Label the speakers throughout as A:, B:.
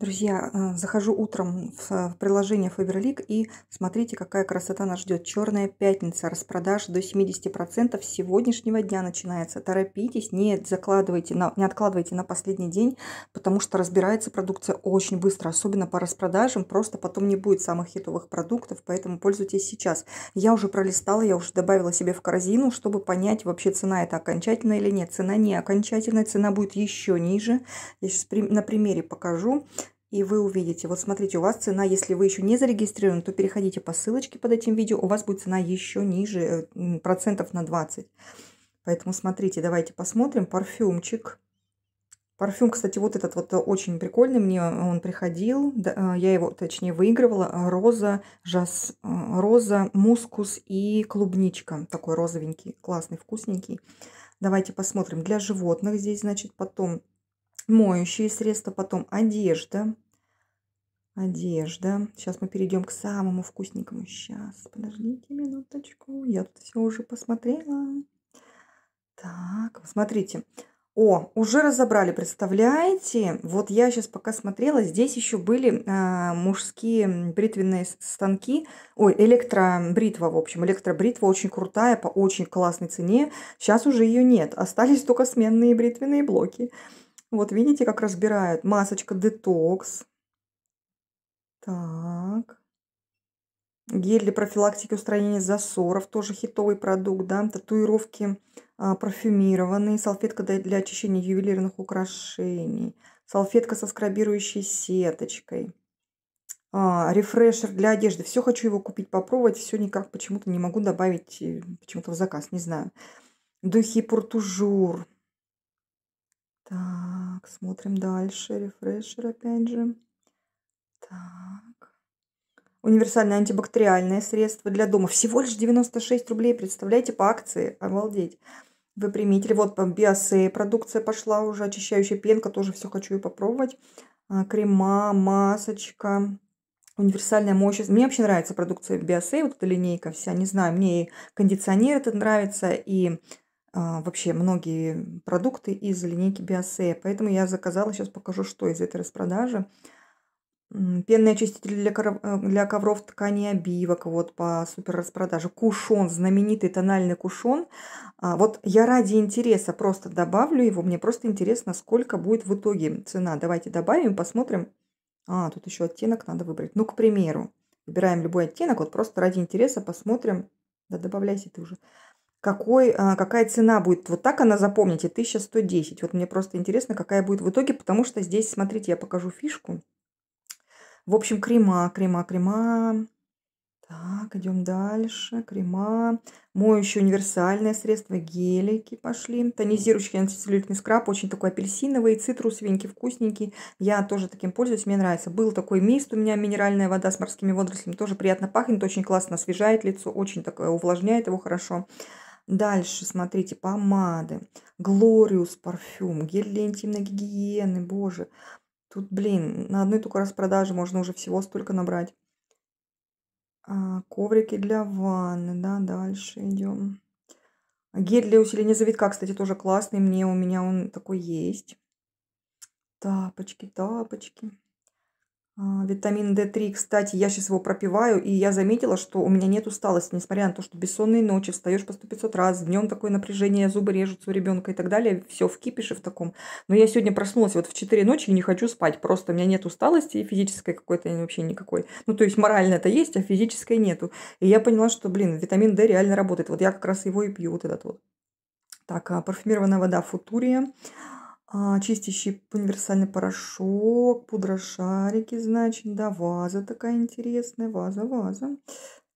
A: Друзья, э, захожу утром э, в приложение Faberlic и смотрите, какая красота нас ждет. Черная пятница, распродаж до 70% с сегодняшнего дня начинается. Торопитесь, не закладывайте, на, не откладывайте на последний день, потому что разбирается продукция очень быстро, особенно по распродажам, просто потом не будет самых хитовых продуктов, поэтому пользуйтесь сейчас. Я уже пролистала, я уже добавила себе в корзину, чтобы понять, вообще цена это окончательная или нет. Цена не окончательная, цена будет еще ниже. Я сейчас на примере покажу и вы увидите. Вот смотрите, у вас цена, если вы еще не зарегистрированы, то переходите по ссылочке под этим видео, у вас будет цена еще ниже э, процентов на 20. Поэтому смотрите, давайте посмотрим. Парфюмчик. Парфюм, кстати, вот этот вот э, очень прикольный, мне он приходил, э, я его, точнее, выигрывала, роза, жас, роза, мускус и клубничка, такой розовенький, классный, вкусненький. Давайте посмотрим, для животных здесь, значит, потом моющие средства, потом одежда. Одежда. Сейчас мы перейдем к самому вкусненькому. Сейчас, подождите минуточку. Я тут все уже посмотрела. Так, смотрите. О, уже разобрали, представляете? Вот я сейчас пока смотрела, здесь еще были э, мужские бритвенные станки, ой, электробритва, в общем, электробритва очень крутая, по очень классной цене. Сейчас уже ее нет, остались только сменные бритвенные блоки. Вот видите, как разбирают. Масочка детокс. Так. Гель для профилактики устранения засоров. Тоже хитовый продукт, да. Татуировки а, парфюмированные. Салфетка для очищения ювелирных украшений. Салфетка со скрабирующей сеточкой. А, рефрешер для одежды. Все хочу его купить, попробовать. Все никак почему-то не могу добавить э, почему-то в заказ, не знаю. Духи пуртужур так, смотрим дальше. Рефрешер опять же. Так. Универсальное антибактериальное средство для дома. Всего лишь 96 рублей, представляете, по акции. Обалдеть. Выпрямитель. Вот по биосе продукция пошла уже. Очищающая пенка. Тоже все хочу и попробовать. А, крема, масочка универсальная мощность. Мне вообще нравится продукция Биосе, вот эта линейка вся, не знаю, мне и кондиционер этот нравится, и а, вообще многие продукты из линейки Биосея. Поэтому я заказала, сейчас покажу, что из этой распродажи. Пенный очиститель для, коров, э, для ковров ткани обивок вот по супер распродаже. Кушон, знаменитый тональный кушон. А, вот я ради интереса просто добавлю его. Мне просто интересно, сколько будет в итоге цена. Давайте добавим, посмотрим. А, тут еще оттенок надо выбрать. Ну, к примеру, выбираем любой оттенок. Вот просто ради интереса посмотрим. Да, добавляйся ты уже какой, а, какая цена будет. Вот так она, запомните, 1110. Вот мне просто интересно, какая будет в итоге, потому что здесь, смотрите, я покажу фишку. В общем, крема, крема, крема. Так, идем дальше. Крема. Моющее универсальное средство. Гелики пошли. Тонизирующий антицеллюлитный скраб. Очень такой апельсиновый, цитрусовенький, вкусненький. Я тоже таким пользуюсь, мне нравится. Был такой мист у меня, минеральная вода с морскими водорослями. Тоже приятно пахнет, очень классно освежает лицо, очень такое увлажняет его хорошо. Дальше, смотрите, помады. Глориус парфюм, гель для интимной гигиены, боже. Тут, блин, на одной только распродаже можно уже всего столько набрать. А, коврики для ванны, да, дальше идем. А гель для усиления завитка, кстати, тоже классный. Мне у меня он такой есть. Тапочки, тапочки. А, витамин D3. Кстати, я сейчас его пропиваю, и я заметила, что у меня нет усталости, несмотря на то, что бессонные ночи, встаешь по 100-500 раз, днем такое напряжение, зубы режутся у ребенка и так далее, все в кипише в таком. Но я сегодня проснулась вот в 4 ночи и не хочу спать, просто у меня нет усталости физической какой-то вообще никакой. Ну, то есть морально это есть, а физической нету. И я поняла, что, блин, витамин D реально работает. Вот я как раз его и пью, вот этот вот. Так, а парфюмированная вода Футурия. А, чистящий универсальный порошок, пудра шарики, значит, да, ваза такая интересная, ваза, ваза.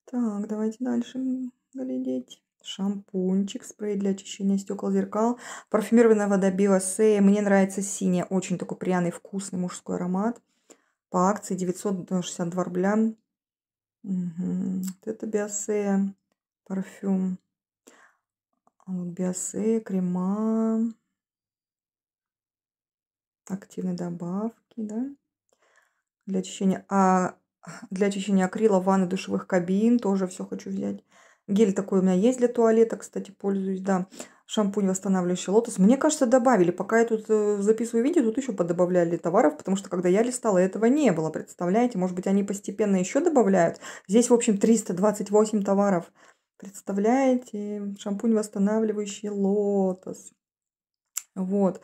A: Так, давайте дальше глядеть. Шампунчик, спрей для очищения стекол, зеркал, парфюмированная вода Биосея. Мне нравится синяя, очень такой пряный, вкусный мужской аромат. По акции 962 рубля. Угу. это Биосея парфюм. А Биосея, крема активной добавки, да, для очищения. А для очищения акрила, ванны, душевых кабин тоже все хочу взять. Гель такой у меня есть для туалета, кстати, пользуюсь, да. Шампунь восстанавливающий лотос. Мне кажется, добавили. Пока я тут э, записываю видео, тут еще подобавляли товаров, потому что когда я листала, этого не было, представляете? Может быть, они постепенно еще добавляют. Здесь, в общем, 328 товаров. Представляете? Шампунь восстанавливающий лотос. Вот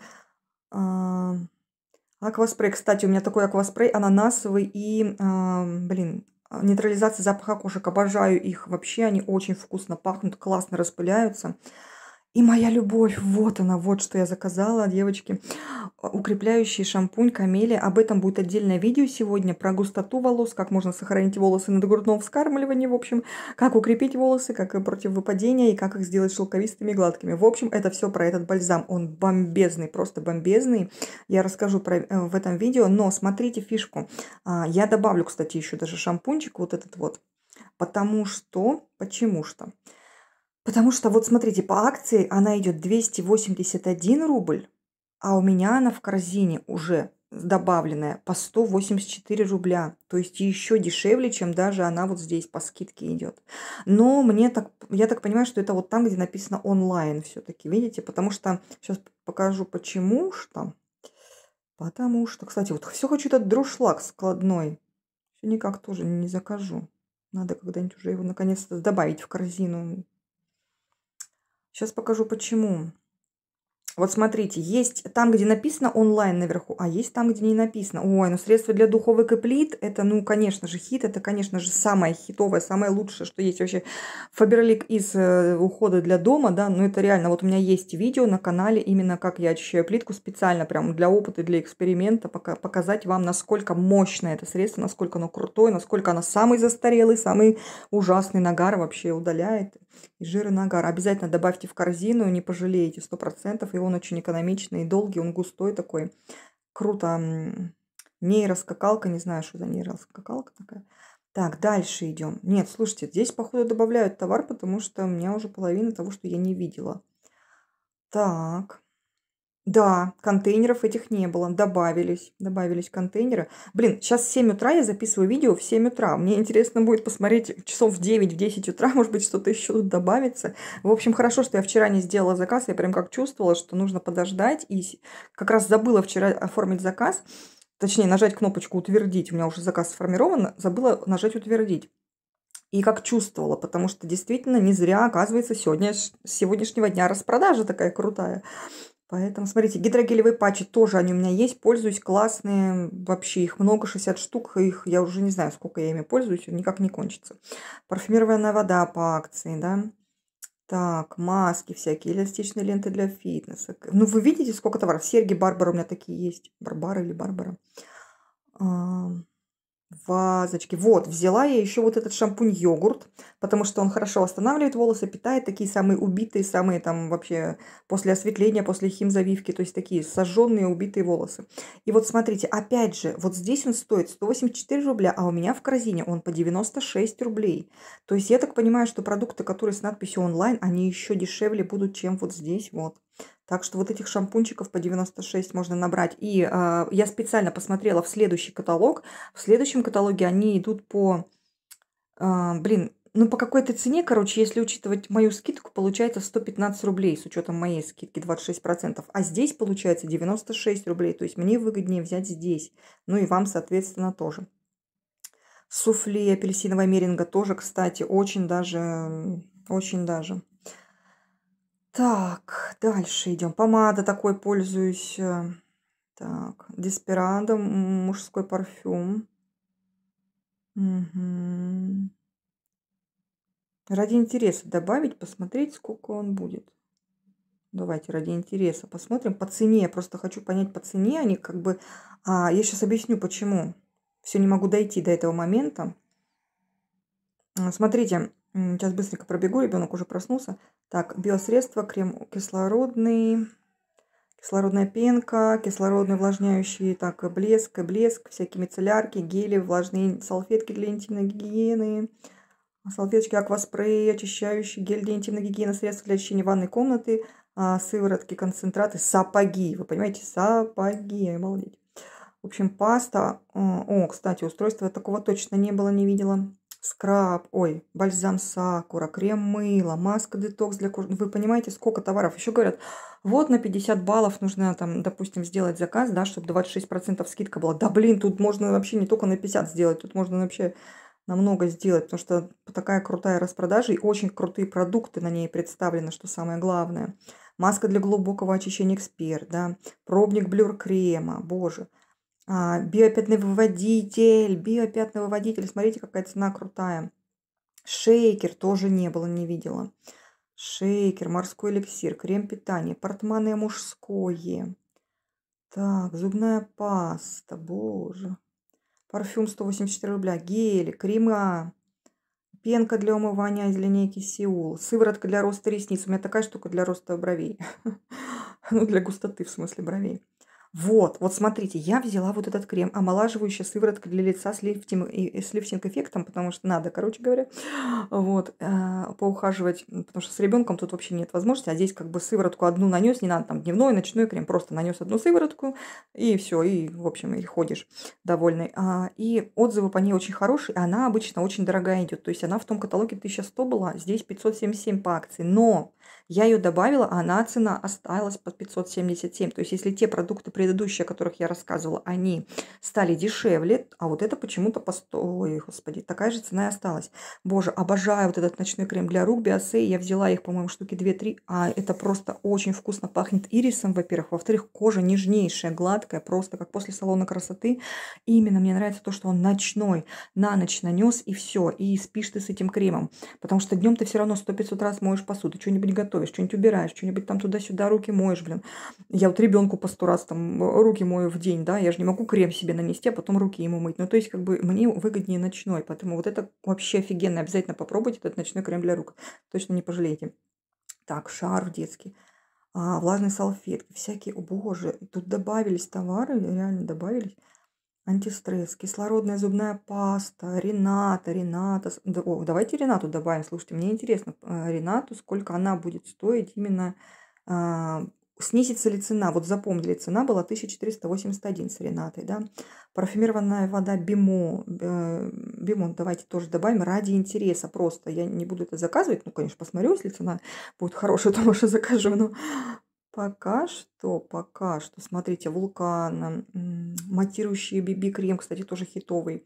A: акваспрей, кстати, у меня такой акваспрей ананасовый и, блин, а, нейтрализация запаха кошек. Обожаю их вообще, они очень вкусно пахнут, классно распыляются. И моя любовь, вот она, вот что я заказала, девочки. Укрепляющий шампунь Камелия. Об этом будет отдельное видео сегодня, про густоту волос, как можно сохранить волосы на грудном вскармливании, в общем, как укрепить волосы, как против выпадения, и как их сделать шелковистыми и гладкими. В общем, это все про этот бальзам. Он бомбезный, просто бомбезный. Я расскажу про, э, в этом видео, но смотрите фишку. А, я добавлю, кстати, еще даже шампунчик вот этот вот. Потому что, почему что... Потому что вот смотрите, по акции она идет 281 рубль, а у меня она в корзине уже добавленная по 184 рубля. То есть еще дешевле, чем даже она вот здесь по скидке идет. Но мне так, я так понимаю, что это вот там, где написано онлайн все-таки, видите? Потому что, сейчас покажу почему что. Потому что, кстати, вот все хочу этот друшлаг складной. Все никак тоже не закажу. Надо когда-нибудь уже его наконец-то добавить в корзину. Сейчас покажу почему. Вот смотрите, есть там, где написано онлайн наверху, а есть там, где не написано. Ой, ну средство для духовок и плит, это, ну, конечно же, хит, это, конечно же, самое хитовое, самое лучшее, что есть вообще. Фаберлик из э, ухода для дома, да, ну это реально, вот у меня есть видео на канале, именно как я очищаю плитку специально, прям для опыта, для эксперимента, пока, показать вам, насколько мощное это средство, насколько оно крутое, насколько оно самый застарелый, самый ужасный нагар вообще удаляет, и жир и нагар. Обязательно добавьте в корзину, не пожалеете, 100% его он очень экономичный и долгий, он густой такой. Круто. Нейроскакалка, не знаю, что за нейроскакалка такая. Так, дальше идем. Нет, слушайте, здесь, походу, добавляют товар, потому что у меня уже половина того, что я не видела. Так. Да, контейнеров этих не было. Добавились. Добавились контейнеры. Блин, сейчас в 7 утра я записываю видео в 7 утра. Мне интересно будет посмотреть часов в 9, в 10 утра. Может быть, что-то еще тут добавится. В общем, хорошо, что я вчера не сделала заказ. Я прям как чувствовала, что нужно подождать. И как раз забыла вчера оформить заказ. Точнее, нажать кнопочку «Утвердить». У меня уже заказ сформирован. Забыла нажать «Утвердить» и как чувствовала, потому что действительно не зря, оказывается, сегодня, с сегодняшнего дня распродажа такая крутая. Поэтому, смотрите, гидрогелевые патчи тоже они у меня есть, пользуюсь, классные, вообще их много, 60 штук, их я уже не знаю, сколько я ими пользуюсь, никак не кончится. Парфюмированная вода по акции, да. Так, маски всякие, эластичные ленты для фитнеса. Ну, вы видите, сколько товаров. Серьги Барбара у меня такие есть. Барбара или Барбара вазочки Вот, взяла я еще вот этот шампунь-йогурт, потому что он хорошо восстанавливает волосы, питает такие самые убитые, самые там вообще после осветления, после химзавивки, то есть такие сожженные, убитые волосы. И вот смотрите, опять же, вот здесь он стоит 184 рубля, а у меня в корзине он по 96 рублей. То есть я так понимаю, что продукты, которые с надписью онлайн, они еще дешевле будут, чем вот здесь вот. Так что вот этих шампунчиков по 96 можно набрать. И э, я специально посмотрела в следующий каталог. В следующем каталоге они идут по... Э, блин, ну по какой-то цене, короче, если учитывать мою скидку, получается 115 рублей с учетом моей скидки 26%. А здесь получается 96 рублей. То есть мне выгоднее взять здесь. Ну и вам, соответственно, тоже. Суфле апельсинового меринга тоже, кстати, очень даже... Очень даже. Так, дальше идем. Помада такой пользуюсь. Э, так, Деспирадо, мужской парфюм. Угу. Ради интереса добавить, посмотреть, сколько он будет. Давайте ради интереса посмотрим. По цене, я просто хочу понять по цене. Они а как бы... А, я сейчас объясню, почему. Все, не могу дойти до этого момента. Смотрите, Сейчас быстренько пробегу, ребенок уже проснулся. Так, биосредство, крем кислородный, кислородная пенка, кислородный увлажняющий, так, блеск, блеск, всякие мицеллярки, гели, влажные салфетки для интимной гигиены, салфеточки, акваспрей, очищающий гель для интимной гигиены, средства для очищения ванной комнаты, а, сыворотки, концентраты, сапоги. Вы понимаете, сапоги, обалдеть. В общем, паста. А, о, кстати, устройства такого точно не было, не видела скраб, ой, бальзам сакура, крем-мыло, маска детокс для кожи. Ну, вы понимаете, сколько товаров. Еще говорят, вот на 50 баллов нужно там, допустим, сделать заказ, да, чтобы 26% скидка была. Да блин, тут можно вообще не только на 50 сделать, тут можно вообще намного сделать, потому что такая крутая распродажа и очень крутые продукты на ней представлены, что самое главное. Маска для глубокого очищения эксперт, да, пробник блюр крема, боже – а, биопятновыводитель, биопятновыводитель, Смотрите, какая цена крутая. Шейкер тоже не было, не видела. Шейкер, морской эликсир, крем питания, портманы мужское. Так, зубная паста, боже. Парфюм 184 рубля, гели, крема, пенка для умывания из линейки Сеул, сыворотка для роста ресниц. У меня такая штука для роста бровей. Ну, для густоты, в смысле, бровей. Вот, вот смотрите, я взяла вот этот крем, омолаживающая сыворотка для лица с, лифтинг, и, с лифтинг-эффектом, потому что надо, короче говоря, вот, э, поухаживать, потому что с ребенком тут вообще нет возможности, а здесь как бы сыворотку одну нанес, не надо там дневной, ночной крем, просто нанес одну сыворотку, и все, и, в общем, и ходишь довольный. А, и отзывы по ней очень хорошие, она обычно очень дорогая идет, то есть она в том каталоге 1100 была, здесь 577 по акции, но я ее добавила, а она цена осталась под 577, то есть если те продукты предыдущие, о которых я рассказывала, они стали дешевле, а вот это почему-то по 100, ой, господи, такая же цена и осталась. Боже, обожаю вот этот ночной крем для рук Биосей, я взяла их, по-моему, штуки 2-3, а это просто очень вкусно пахнет ирисом, во-первых, во-вторых, кожа нежнейшая, гладкая, просто как после салона красоты, и именно мне нравится то, что он ночной, на ночь нанес и все, и спишь ты с этим кремом, потому что днем ты все равно 100-500 раз моешь посуду, что-нибудь готовишь, что-нибудь убираешь, что-нибудь там туда-сюда руки моешь, блин. Я вот ребенку по сто раз там Э, руки мою в день, да, я же не могу крем себе нанести, а потом руки ему мыть. Ну, то есть, как бы мне выгоднее ночной, поэтому вот это вообще офигенно. Обязательно попробуйте этот ночной крем для рук. Точно не пожалеете. Так, шар детский. А, влажные салфетки, всякие, о боже, тут добавились товары, реально добавились. Антистресс, кислородная зубная паста, Рената, Рената. О, давайте Ренату добавим. Слушайте, мне интересно, э, Ренату, сколько она будет стоить именно а, Снизится ли цена? Вот запомнили, цена была 1481 с Ренатой, да. Парфюмированная вода Бимо, э, Бимон, давайте тоже добавим, ради интереса просто. Я не буду это заказывать, ну, конечно, посмотрю, если цена будет хорошая, то, может, закажу, но пока что, пока что, смотрите, Вулкан, матирующий BB-крем, кстати, тоже хитовый.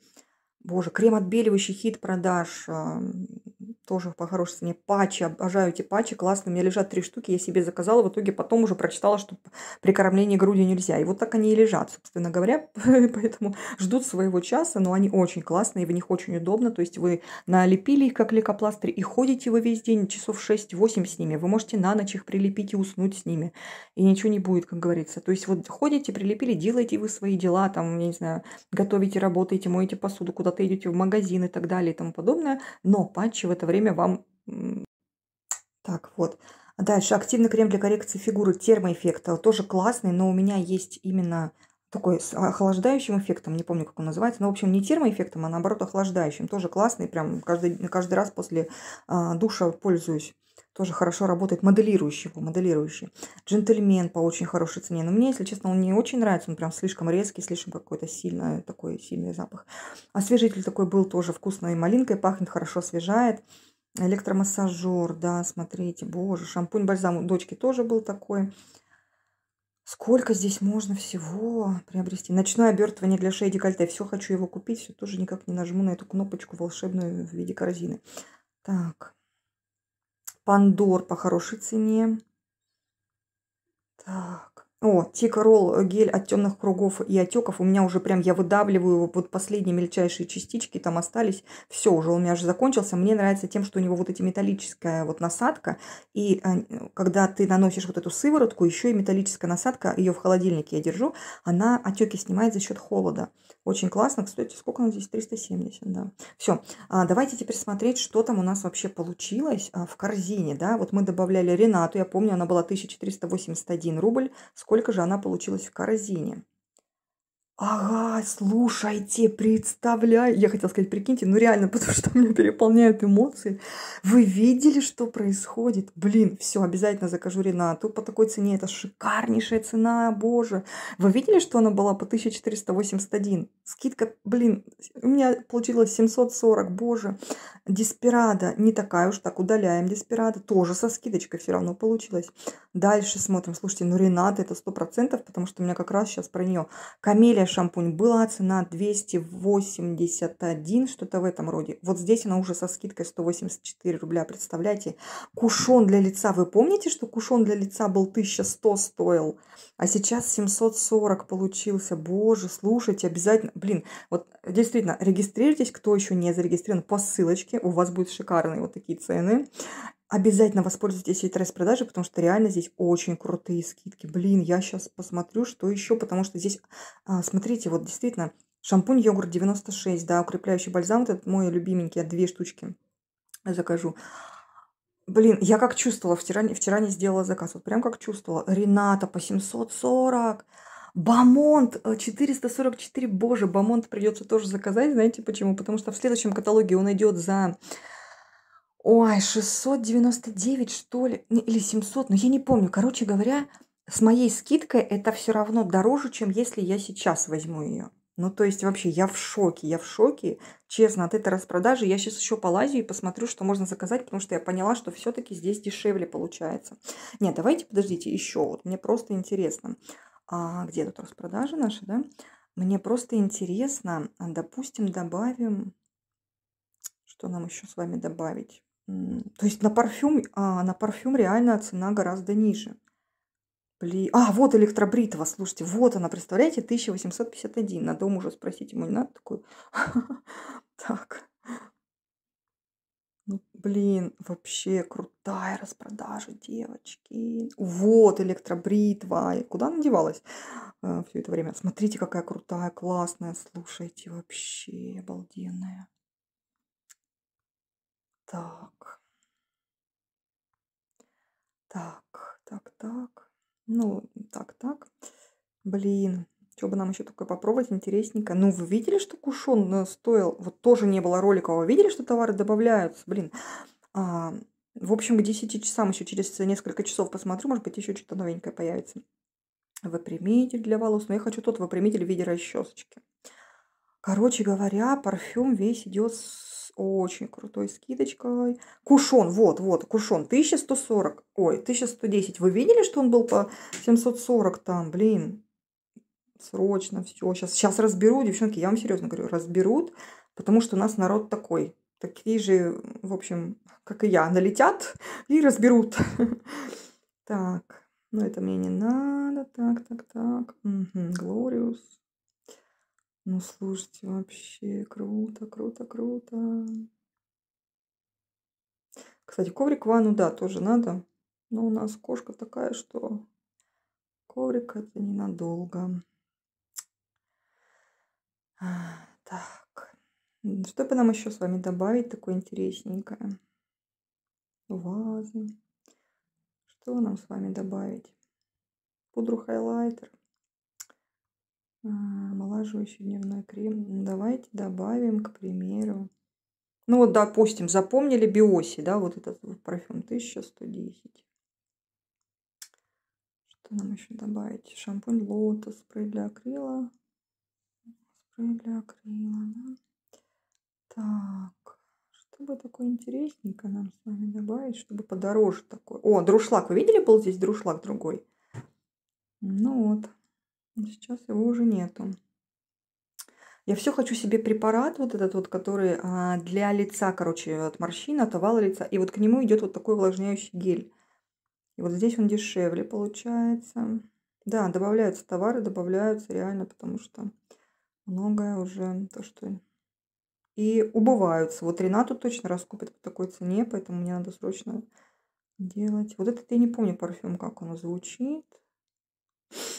A: Боже, крем отбеливающий хит продаж тоже по-хорошему мне патчи, обожаю эти патчи, классно, у меня лежат три штуки, я себе заказала, в итоге потом уже прочитала, что при кормлении грудью нельзя. И вот так они и лежат, собственно говоря, поэтому ждут своего часа, но они очень классные, в них очень удобно, то есть вы налепили их как лейкопластырь и ходите вы весь день, часов 6-8 с ними, вы можете на ночь их прилепить и уснуть с ними, и ничего не будет, как говорится. То есть вот ходите, прилепили, делаете вы свои дела, там, я не знаю, готовите, работаете, моете посуду, куда-то идете в магазин и так далее и тому подобное, но патчи в это время вам... Так, вот. Дальше активный крем для коррекции фигуры термоэффекта. Э, тоже классный, но у меня есть именно такой с охлаждающим эффектом, не помню, как он называется, но, в общем, не термоэффектом, а наоборот охлаждающим. Тоже классный, прям каждый, каждый раз после э, душа пользуюсь тоже хорошо работает, моделирующий его, моделирующий. Джентльмен по очень хорошей цене. Но мне, если честно, он не очень нравится, он прям слишком резкий, слишком какой-то сильный, такой сильный запах. Освежитель такой был тоже вкусной малинкой, пахнет хорошо, освежает. Электромассажер, да, смотрите, боже, шампунь-бальзам у дочки тоже был такой. Сколько здесь можно всего приобрести? Ночное обертывание для шеи декольте. Все хочу его купить, все тоже никак не нажму на эту кнопочку волшебную в виде корзины. Так, Пандор по хорошей цене. Так. О, тик э, гель от темных кругов и отеков. У меня уже прям, я выдавливаю его, вот последние мельчайшие частички там остались. Все, уже у меня уже закончился. Мне нравится тем, что у него вот эти металлическая вот насадка. И э, когда ты наносишь вот эту сыворотку, еще и металлическая насадка, ее в холодильнике я держу, она отеки снимает за счет холода. Очень классно. Кстати, сколько у нас здесь? 370, да. Все. А, давайте теперь смотреть, что там у нас вообще получилось а, в корзине, да. Вот мы добавляли Ренату, я помню, она была 1481 рубль. Сколько же она получилась в корзине? Ага, слушайте, представляю. Я хотела сказать, прикиньте, ну реально, потому что меня переполняют эмоции. Вы видели, что происходит? Блин, все, обязательно закажу Ренату по такой цене. Это шикарнейшая цена, боже. Вы видели, что она была по 1481? Скидка, блин, у меня получилось 740, боже. Деспирада, не такая уж так, удаляем Деспирада. Тоже со скидочкой все равно получилось. Дальше смотрим, слушайте, ну Рената это 100%, потому что у меня как раз сейчас про нее. Камелия далее шампунь. Была цена 281, что-то в этом роде. Вот здесь она уже со скидкой 184 рубля, представляете? Кушон для лица. Вы помните, что кушон для лица был 1100 стоил, а сейчас 740 получился. Боже, слушайте, обязательно. Блин, вот действительно, регистрируйтесь, кто еще не зарегистрирован, по ссылочке. У вас будут шикарные вот такие цены. Обязательно воспользуйтесь этой распродажей, потому что реально здесь очень крутые скидки. Блин, я сейчас посмотрю, что еще, потому что здесь, а, смотрите, вот действительно, шампунь йогурт 96, да, укрепляющий бальзам, вот этот мой любименький, я две штучки закажу. Блин, я как чувствовала, вчера, вчера не сделала заказ, вот прям как чувствовала. Рената по 740, Бамонт 444, э, боже, Бамонт придется тоже заказать, знаете почему? Потому что в следующем каталоге он идет за Ой, 699, что ли? Или 700, но ну, я не помню. Короче говоря, с моей скидкой это все равно дороже, чем если я сейчас возьму ее. Ну, то есть вообще я в шоке, я в шоке, честно, от этой распродажи. Я сейчас еще полазю и посмотрю, что можно заказать, потому что я поняла, что все-таки здесь дешевле получается. Нет, давайте подождите еще, вот мне просто интересно. А где тут распродажи наши, да? Мне просто интересно, а, допустим, добавим, что нам еще с вами добавить? То есть на парфюм, а, на парфюм реально цена гораздо ниже. Блин. А, вот электробритва, слушайте, вот она, представляете, 1851. дом уже спросить, ему не надо такую. Так. Ну, блин, вообще крутая распродажа, девочки. Вот электробритва. куда она девалась э, все это время? Смотрите, какая крутая, классная. Слушайте, вообще обалденная. Так. Так, так, так. Ну, так, так. Блин, что бы нам еще такое попробовать интересненько. Ну, вы видели, что кушон э, стоил? Вот тоже не было ролика. А вы видели, что товары добавляются? Блин. А, в общем, к 10 часам еще через несколько часов посмотрю. Может быть, еще что-то новенькое появится. Выпрямитель для волос. Но я хочу тот выпрямитель в виде расчесочки. Короче говоря, парфюм весь идет с очень крутой скидочкой. Кушон, вот, вот, кушон, 1140, ой, 1110. Вы видели, что он был по 740 там, блин, срочно, все, сейчас, сейчас разберу, девчонки, я вам серьезно говорю, разберут, потому что у нас народ такой, такие же, в общем, как и я, налетят и разберут. Так, ну это мне не надо, так, так, так, Глориус. Ну, слушайте, вообще круто, круто, круто. Кстати, коврик в ванну, да, тоже надо. Но у нас кошка такая, что коврик это ненадолго. Так. Что бы нам еще с вами добавить такое интересненькое? Вазы. Что нам с вами добавить? Пудру хайлайтер. А, Омолаживающий дневной крем. Ну, давайте добавим, к примеру. Ну вот, допустим, запомнили биоси, да, вот этот парфюм 1110. Что нам еще добавить? Шампунь лотос, спрей для акрила. Спрей для акрила, да. Так, чтобы бы такое интересненькое нам с вами добавить, чтобы подороже такое. О, друшлаг, вы видели, был здесь друшлаг другой? Ну вот. Сейчас его уже нету. Я все хочу себе препарат вот этот вот, который а, для лица, короче, от морщин, от овала лица. И вот к нему идет вот такой увлажняющий гель. И вот здесь он дешевле получается. Да, добавляются товары, добавляются реально, потому что многое уже то, что... И убываются. Вот Ренату точно раскупят по такой цене, поэтому мне надо срочно делать. Вот этот я не помню парфюм, как он звучит.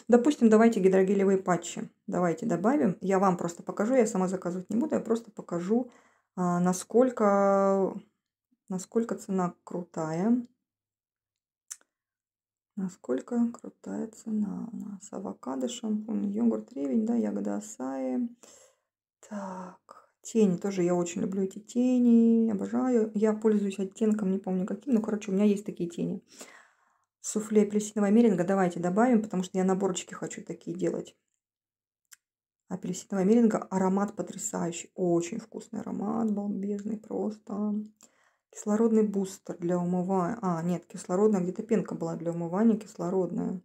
A: Допустим, давайте гидрогелевые патчи. Давайте добавим. Я вам просто покажу, я сама заказывать не буду, я просто покажу, а, насколько, насколько цена крутая. Насколько крутая цена у нас. Авокадо, шампунь, йогурт, ревень, да, ягода асаи. Так, тени. Тоже я очень люблю эти тени, обожаю. Я пользуюсь оттенком, не помню каким, но, короче, у меня есть такие тени суфле апельсинового меринга давайте добавим, потому что я наборчики хочу такие делать. Апельсинового меринга аромат потрясающий. Очень вкусный аромат, бомбезный просто. Кислородный бустер для умывания. А, нет, кислородная, где-то пенка была для умывания, кислородная.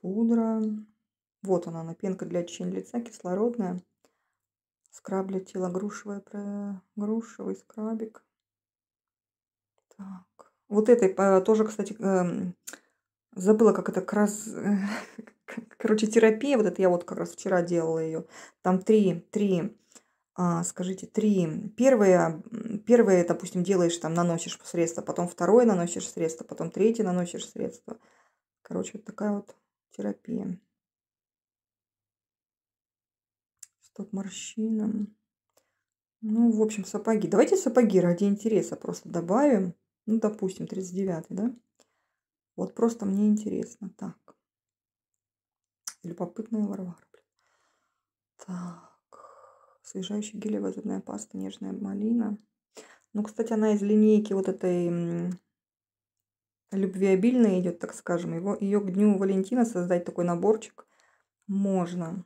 A: Пудра. Вот она, она пенка для очищения лица, кислородная. Скраб для тела грушевый, грушевый скрабик. Так вот этой тоже, кстати, эм, забыла, как это как раз, Короче, терапия, вот это я вот как раз вчера делала ее. Там три, три, а, скажите, три. Первое, первое, допустим, делаешь там, наносишь средство, потом второе наносишь средство, потом третье наносишь средство. Короче, вот такая вот терапия. Стоп морщинам. Ну, в общем, сапоги. Давайте сапоги ради интереса просто добавим. Ну, допустим, 39, да? Вот просто мне интересно. Так. Любопытная Варвара. Блин. Так. Свежающая гелевая зубная паста, нежная малина. Ну, кстати, она из линейки вот этой любви обильной идет, так скажем. Его, ее к Дню Валентина создать такой наборчик можно.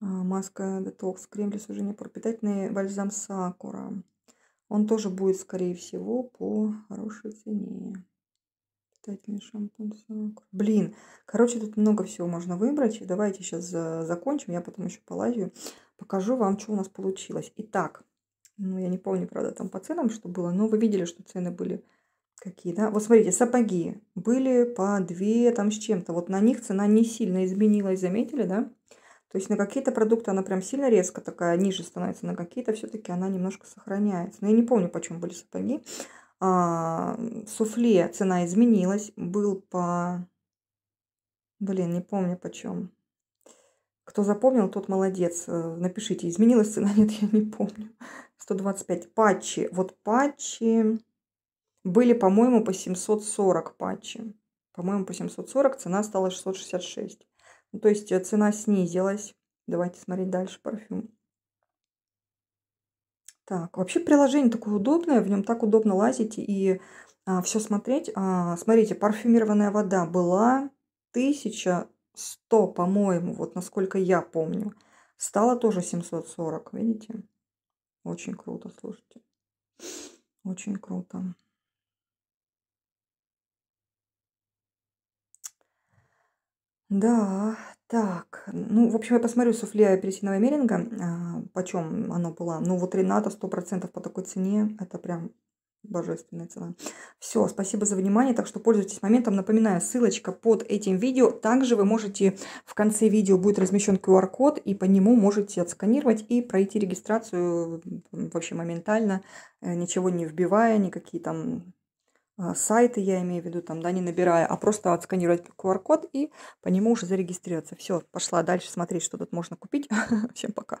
A: А, маска детокс, крем для сужения, пропитательный бальзам сакура. Он тоже будет, скорее всего, по хорошей цене. Питательный шампунь Блин, короче, тут много всего можно выбрать. Давайте сейчас закончим, я потом еще полазю. Покажу вам, что у нас получилось. Итак, ну, я не помню, правда, там по ценам что было, но вы видели, что цены были какие, да? Вот смотрите, сапоги были по 2 там с чем-то. Вот на них цена не сильно изменилась, заметили, да? То есть на какие-то продукты она прям сильно резко такая ниже становится, на какие-то все-таки она немножко сохраняется. Но я не помню, почему были сапоги. А, суфле цена изменилась, был по... Блин, не помню почем. Кто запомнил, тот молодец. Э, напишите, изменилась цена, нет, я не помню. 125 патчи. Вот патчи были, по-моему, по 740 патчи. По-моему, по 740 цена стала 666. Ну, то есть э, цена снизилась. Давайте смотреть дальше парфюм. Так, вообще приложение такое удобное, в нем так удобно лазить и а, все смотреть. А, смотрите, парфюмированная вода была 1100, по-моему, вот насколько я помню. Стала тоже 740, видите? Очень круто, слушайте. Очень круто. Да, так, ну, в общем, я посмотрю суфле апельсиновое меринга, а, почем оно было. Ну, вот Рената процентов по такой цене, это прям божественная цена. Все, спасибо за внимание, так что пользуйтесь моментом. Напоминаю, ссылочка под этим видео. Также вы можете, в конце видео будет размещен QR-код, и по нему можете отсканировать и пройти регистрацию вообще моментально, э, ничего не вбивая, никакие там а, сайты, я имею в виду, там, да, не набирая, а просто отсканировать QR-код и по нему уже зарегистрироваться. Все, пошла дальше смотреть, что тут можно купить. Всем пока.